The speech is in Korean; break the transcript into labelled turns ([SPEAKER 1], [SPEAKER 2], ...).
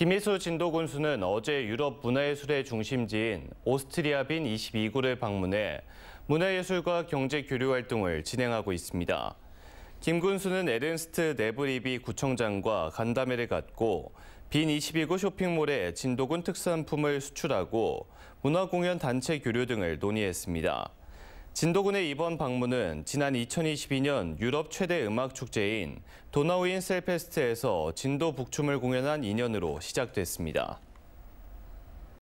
[SPEAKER 1] 김희수 진도 군수는 어제 유럽 문화예술의 중심지인 오스트리아 빈 22구를 방문해 문화예술과 경제 교류 활동을 진행하고 있습니다. 김 군수는 에른스트 네브리비 구청장과 간담회를 갖고 빈 22구 쇼핑몰에 진도군 특산품을 수출하고 문화공연 단체 교류 등을 논의했습니다. 진도군의 이번 방문은 지난 2022년 유럽 최대 음악 축제인 도나우인 셀페스트에서 진도 북춤을 공연한 인연으로 시작됐습니다.